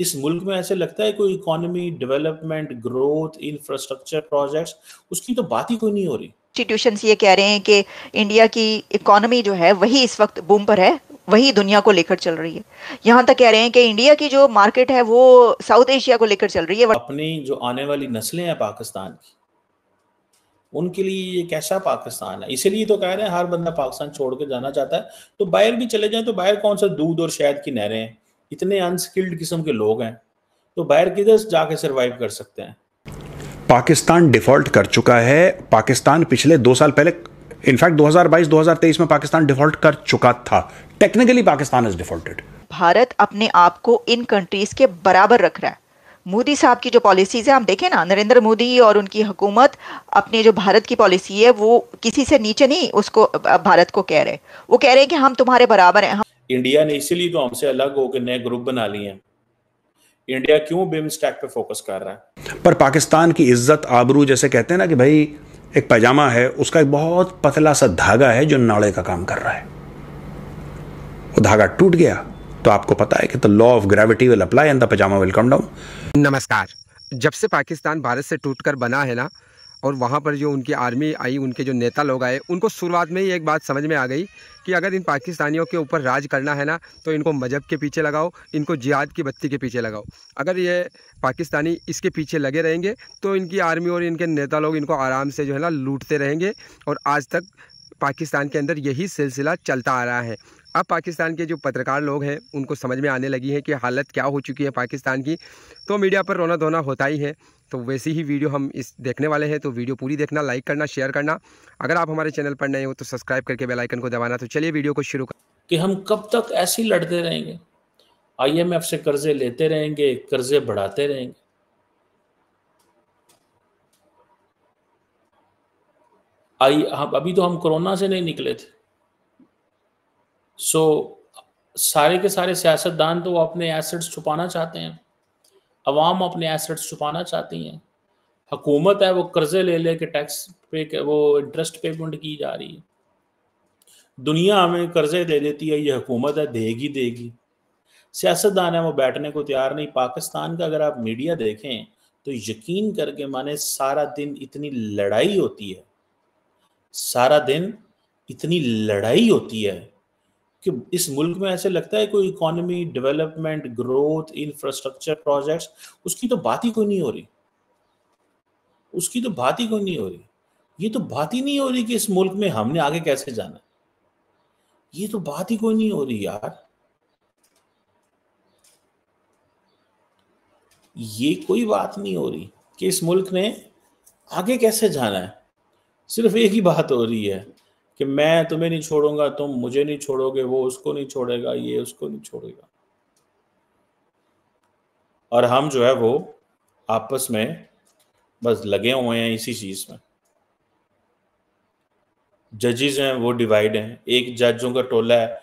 इस मुल्क में ऐसे लगता है कोई economy development growth infrastructure projects उसकी तो बात ही कोई नहीं हो रही इंस्टीट्यूशन ये कह रहे हैं कि इंडिया की इकोनॉमी जो है वही इस वक्त बूम पर है वही दुनिया को लेकर चल रही है यहाँ तक कह रहे हैं कि इंडिया की जो मार्केट है वो साउथ एशिया को लेकर चल रही है अपनी जो आने वाली नस्लें हैं पाकिस्तान की उनके लिए ये कैसा पाकिस्तान है इसीलिए तो कह रहे हैं हर बंदा पाकिस्तान छोड़ के जाना चाहता है तो बाहर भी चले जाए तो बाहर कौन सा दूध और शहद की नहरें हैं इतने अनस्किल्ड किस्म के लोग हैं तो बाहर किधर जाके सर्वाइव कर सकते हैं पाकिस्तान डिफॉल्ट कर चुका है पाकिस्तान पिछले दो साल पहले इनफैक्ट 2022-2023 में पाकिस्तान डिफॉल्ट कर चुका था technically Pakistan is defaulted Bharat अपने आप को इन कंट्रीज के बराबर रख रहा है मोदी साहब की जो पॉलिसीज है हम देखें ना नरेंद्र मोदी और उनकी हुकूमत अपने जो भारत की पॉलिसी है वो किसी से नीचे नहीं उसको भारत को कह रहे वो कह रहे हैं कि हम तुम्हारे बराबर हैं हम... इंडिया ने इसीलिए तो हमसे अलग होकर नए ग्रुप बना लिए हैं इंडिया क्यों बिमस्टैक पे फोकस कर रहा है पर पाकिस्तान की इज्जत आबरू जैसे कहते हैं ना कि भाई एक पैजामा है उसका एक बहुत पतला सा धागा है जो नाड़े का काम कर रहा है वो धागा टूट गया तो आपको पता है कि the law of gravity will apply and the pyjama will come down नमस्कार जब से पाकिस्तान भारत से टूटकर बना है ना और वहाँ पर जो उनकी आर्मी आई उनके जो नेता लोग आए उनको शुरुआत में ही एक बात समझ में आ गई कि अगर इन पाकिस्तानियों के ऊपर राज करना है ना तो इनको मजहब के पीछे लगाओ इनको जिहाद की बत्ती के पीछे लगाओ अगर ये पाकिस्तानी इसके पीछे लगे रहेंगे तो इनकी आर्मी और इनके नेता लोग इनको आराम से जो है ना लूटते रहेंगे और आज तक पाकिस्तान के अंदर यही सिलसिला चलता आ रहा है अब पाकिस्तान के जो पत्रकार लोग हैं उनको समझ में आने लगी है कि हालत क्या हो चुकी है पाकिस्तान की तो मीडिया पर रोना धोना होता ही है तो वैसे ही वीडियो हम इस देखने वाले हैं तो वीडियो पूरी देखना लाइक करना शेयर करना अगर आप हमारे चैनल पर नए हो तो सब्सक्राइब करके बेल आइकन को दबाना तो चलिए वीडियो को शुरू कर कि हम कब तक ऐसे ही लड़ते रहेंगे आईएमएफ से कर्जे लेते रहेंगे कर्जे बढ़ाते रहेंगे आई हम अभी तो हम कोरोना से नहीं निकले थे सो सारे के सारे सियासतदान तो अपने एसेट्स छुपाना चाहते हैं अवाम अपने एसेट्स छुपाना चाहती हैं हकूमत है वो कर्जे ले ले के टैक्स पे के वो इंटरेस्ट पेमेंट की जा रही है दुनिया हमें कर्जे दे देती है ये हुकूमत है देगी देगी सियासतदान है वो बैठने को तैयार नहीं पाकिस्तान का अगर आप मीडिया देखें तो यकीन करके माने सारा दिन इतनी लड़ाई होती है सारा दिन इतनी लड़ाई होती है कि इस मुल्क में ऐसे लगता है कोई economy development growth infrastructure projects उसकी तो बात ही कोई नहीं हो रही उसकी तो बात ही कोई नहीं हो रही ये तो बात ही नहीं हो रही कि इस मुल्क में हमने आगे कैसे जाना ये तो बात ही कोई नहीं हो रही यार ये कोई बात नहीं हो रही कि इस मुल्क ने आगे कैसे जाना है सिर्फ एक ही बात हो रही है कि मैं तुम्हें नहीं छोड़ूंगा तुम मुझे नहीं छोड़ोगे वो उसको नहीं छोड़ेगा ये उसको नहीं छोड़ेगा और हम जो है वो आपस में बस लगे हुए हैं इसी चीज में जजेज हैं वो डिवाइड हैं एक जजों का टोला है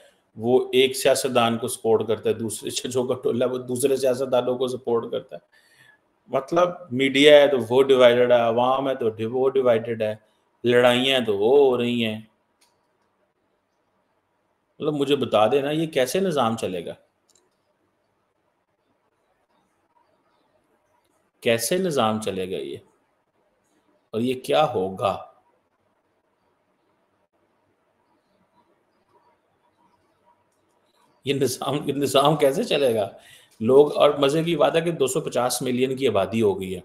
वो एक सियासतदान को सपोर्ट करता है दूसरे जजों का टोला है वो दूसरे सियासतदानों को सपोर्ट करता है मतलब मीडिया है तो वो डिवाइडेड है आवाम है तो वो डिवाइडेड है लड़ाइयाँ तो वो हो रही हैं मतलब मुझे बता देना ये कैसे निज़ाम चलेगा कैसे निज़ाम चलेगा ये और ये क्या होगा ये निज़ाम निज़ाम कैसे चलेगा लोग और मज़े की बात है कि 250 मिलियन की आबादी हो गई है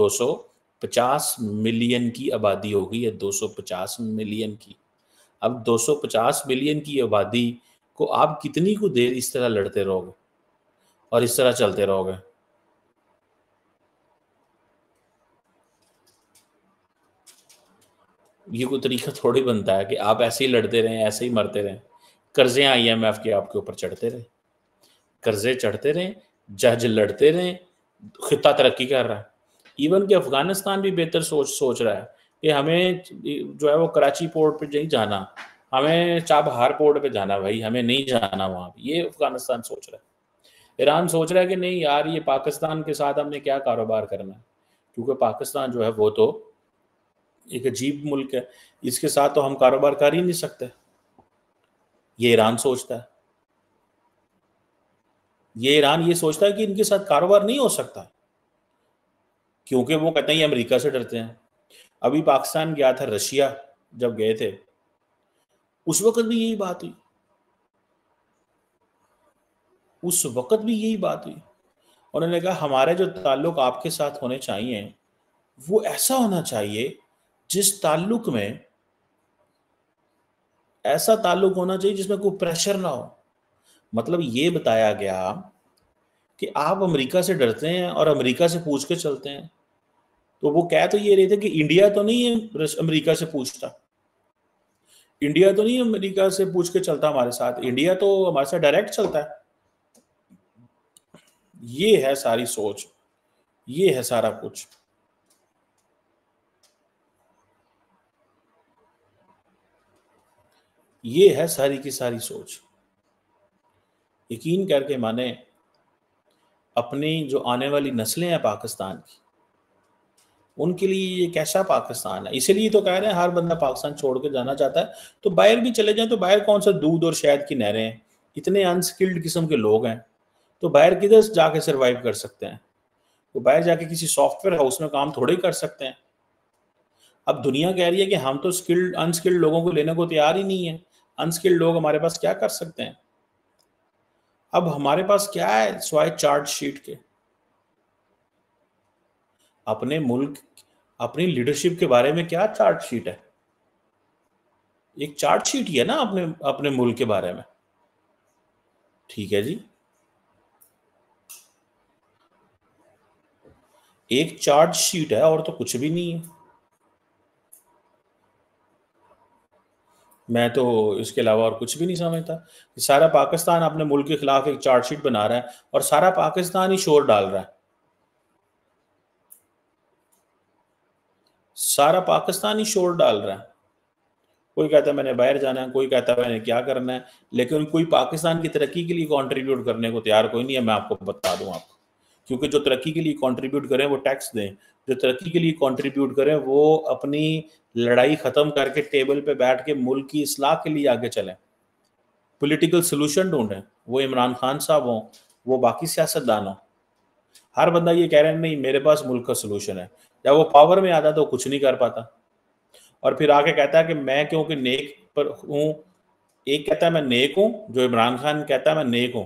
250 मिलियन की आबादी हो गई है 250 मिलियन की अब 250 मिलियन की आबादी को आप कितनी को देर इस तरह लड़ते रहोगे और इस तरह चलते रहोगे ये कोई तरीका थोड़ी बनता है कि आप ऐसे ही लड़ते रहें ऐसे ही मरते रहें कर्जे आई एम एफ के आपके ऊपर चढ़ते रहे कर्जे चढ़ते रहें जज लड़ते रहें खिता तरक्की कर रहा है इवन कि अफगानिस्तान भी बेहतर सोच सोच रहा है कि हमें जो है वो कराची पोर्ट पर नहीं जाना हमें चाबहार पोर्ट पे जाना भाई हमें नहीं जाना वहाँ ये अफगानिस्तान सोच रहा है ईरान सोच रहा है कि नहीं यार ये पाकिस्तान के साथ हमने क्या कारोबार करना है क्योंकि पाकिस्तान जो है वो तो एक अजीब मुल्क है इसके साथ तो हम कारोबार कर ही नहीं सकते ये ईरान सोचता है ये ईरान ये सोचता है कि इनके साथ कारोबार नहीं हो सकता क्योंकि वो कहते हैं ये अमेरिका से डरते हैं अभी पाकिस्तान गया था रशिया जब गए थे उस वक्त भी यही बात हुई उस वक्त भी यही बात हुई उन्होंने कहा हमारे जो ताल्लुक आपके साथ होने चाहिए वो ऐसा होना चाहिए जिस ताल्लुक में ऐसा ताल्लुक होना चाहिए जिसमें कोई प्रेशर ना हो मतलब ये बताया गया कि आप अमेरिका से डरते हैं और अमेरिका से पूछ के चलते हैं तो वो कह तो ये रहे थे कि इंडिया तो नहीं है अमेरिका से पूछता इंडिया तो नहीं अमेरिका से पूछ के चलता हमारे साथ इंडिया तो हमारे साथ डायरेक्ट चलता है ये है सारी सोच ये है सारा कुछ ये है सारी की सारी सोच यकीन करके माने अपनी जो आने वाली नस्लें हैं पाकिस्तान की उनके लिए ये कैसा पाकिस्तान है इसीलिए तो कह रहे हैं हर बंदा पाकिस्तान छोड़ के जाना चाहता है तो बाहर भी चले जाए तो बाहर कौन सा दूध और शहद की नहरें हैं इतने अनस्किल्ड किस्म के लोग हैं तो बाहर किधर जाके सर्वाइव कर सकते हैं वो तो बाहर जाके किसी सॉफ्टवेयर हाउस में काम थोड़े ही कर सकते हैं अब दुनिया कह रही है कि हम तो स्किल्ड अनस्किल्ड लोगों को लेने को तैयार ही नहीं है अनस्किल्ड लोग हमारे पास क्या कर सकते हैं अब हमारे पास क्या है स्वाय चार्ट शीट के अपने मुल्क अपनी लीडरशिप के बारे में क्या चार्जशीट है एक चार्जशीट ही है ना अपने अपने मुल्क के बारे में ठीक है जी एक चार्जशीट है और तो कुछ भी नहीं है मैं तो इसके अलावा और कुछ भी नहीं समझता सारा पाकिस्तान अपने मुल्क के खिलाफ एक चार्जशीट बना रहा है और सारा पाकिस्तान ही शोर डाल रहा है सारा पाकिस्तान ही शोर डाल रहा है कोई कहता है मैंने बाहर जाना है कोई कहता है मैंने क्या करना है लेकिन कोई पाकिस्तान की तरक्की के लिए कॉन्ट्रीब्यूट करने को तैयार कोई नहीं है मैं आपको बता दूं आपको क्योंकि जो तरक्की के लिए कॉन्ट्रीब्यूट करें वो टैक्स दें जो तरक्की के लिए कॉन्ट्रीब्यूट करें वो अपनी लड़ाई ख़त्म करके टेबल पे बैठ के मुल्क की असलाह के लिए आगे चलें पोलिटिकल सोल्यूशन ढूंढें वो इमरान खान साहब हों वो बाकी सियासतदान हों हर बंदा ये कह रहा है नहीं मेरे पास मुल्क का सोल्यूशन है जब वो पावर में आता तो कुछ नहीं कर पाता और फिर आके कहता है कि मैं क्योंकि नेक पर हूं एक कहता है मैं नेक हूं जो इमरान खान कहता है मैं नेक हूं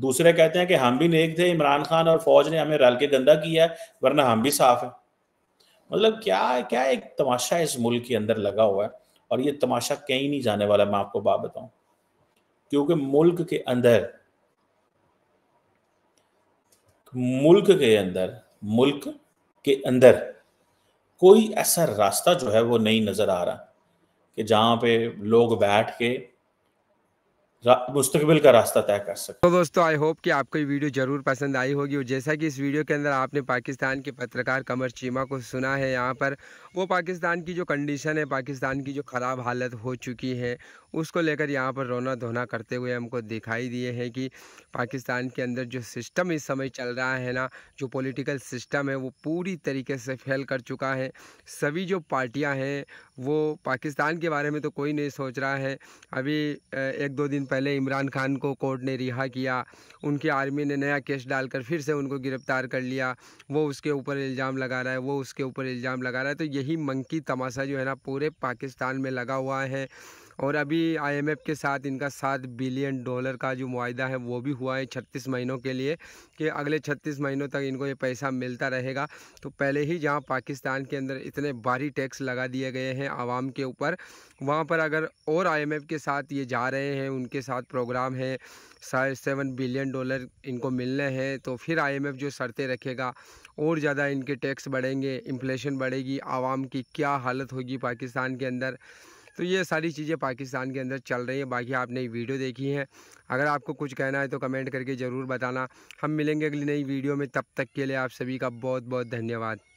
दूसरे कहते हैं कि हम भी नेक थे इमरान खान और फौज ने हमें रल के गंदा किया है वरना हम भी साफ हैं मतलब क्या क्या एक तमाशा इस मुल्क के अंदर लगा हुआ है और ये तमाशा कहीं नहीं जाने वाला मैं आपको बात बताऊं क्योंकि मुल्क के अंदर मुल्क के अंदर मुल्क के अंदर कोई ऐसा रास्ता जो है वो नहीं नज़र आ रहा कि जहाँ पे लोग बैठ के मुस्तबिल का रास्ता तय कर सकते तो दोस्तों आई होप कि आपको ये वीडियो जरूर पसंद आई होगी और जैसा कि इस वीडियो के अंदर आपने पाकिस्तान के पत्रकार कमर चीमा को सुना है यहाँ पर वो पाकिस्तान की जो कंडीशन है पाकिस्तान की जो ख़राब हालत हो चुकी है उसको लेकर यहाँ पर रोना धोना करते हुए हमको दिखाई दिए हैं कि पाकिस्तान के अंदर जो सिस्टम इस समय चल रहा है ना जो पॉलिटिकल सिस्टम है वो पूरी तरीके से फेल कर चुका है सभी जो पार्टियाँ हैं वो पाकिस्तान के बारे में तो कोई नहीं सोच रहा है अभी एक दो दिन पहले इमरान खान को कोर्ट ने रिहा किया उनकी आर्मी ने नया केस डालकर फिर से उनको गिरफ़्तार कर लिया वो उसके ऊपर इल्ज़ाम लगा रहा है वो उसके ऊपर इल्ज़ाम लगा रहा है तो यही मंकी तमाशा जो है ना पूरे पाकिस्तान में लगा हुआ है और अभी आईएमएफ के साथ इनका सात बिलियन डॉलर का जो माहा है वो भी हुआ है छत्तीस महीनों के लिए कि अगले छत्तीस महीनों तक इनको ये पैसा मिलता रहेगा तो पहले ही जहाँ पाकिस्तान के अंदर इतने भारी टैक्स लगा दिए गए हैं आवाम के ऊपर वहाँ पर अगर और आई के साथ ये जा रहे हैं उनके साथ प्रोग्राम है साढ़े सेवन बिलियन डॉलर इनको मिलने हैं तो फिर आईएमएफ जो शर्तें रखेगा और ज़्यादा इनके टैक्स बढ़ेंगे इन्फ्लेशन बढ़ेगी आवाम की क्या हालत होगी पाकिस्तान के अंदर तो ये सारी चीज़ें पाकिस्तान के अंदर चल रही हैं बाकी आपने वीडियो देखी है अगर आपको कुछ कहना है तो कमेंट करके ज़रूर बताना हम मिलेंगे अगली नई वीडियो में तब तक के लिए आप सभी का बहुत बहुत धन्यवाद